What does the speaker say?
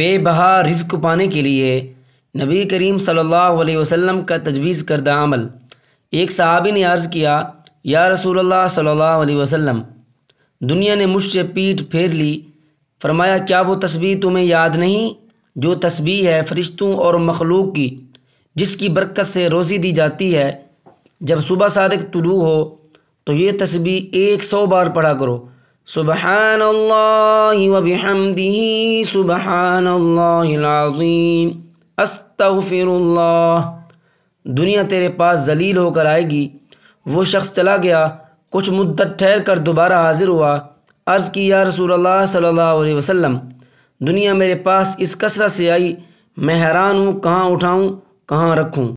बेबहा रिज्क पाने के लिए नबी करीम सल्लल्लाहु अलैहि वसल्लम का तजवीज़ करदा अमल एक सहाबी ने अर्ज़ किया या रसूल सल्लल्लाहु अलैहि वसल्लम दुनिया ने मुझसे पीठ फेर ली फरमाया क्या वो तस्वीर तुम्हें याद नहीं जो तस्वीर है फरिश्तों और मखलूक की जिसकी बरकत से रोज़ी दी जाती है जब सुबह सादक तुलू हो तो ये तस्वीर एक सौ बार पढ़ा करो سبحان الله وبحمده سبحان الله العظيم استغفر الله दुनिया तेरे पास जलील होकर आएगी वो शख्स चला गया कुछ मुद्दत ठहर कर दोबारा हाजिर हुआ अर्ज़ की या रसूल अल्लाह सल्लल्लाहु अलैहि वसल्लम दुनिया मेरे पास इस कसरत से आई मैं हैरान हूँ कहाँ उठाऊँ कहाँ रखूँ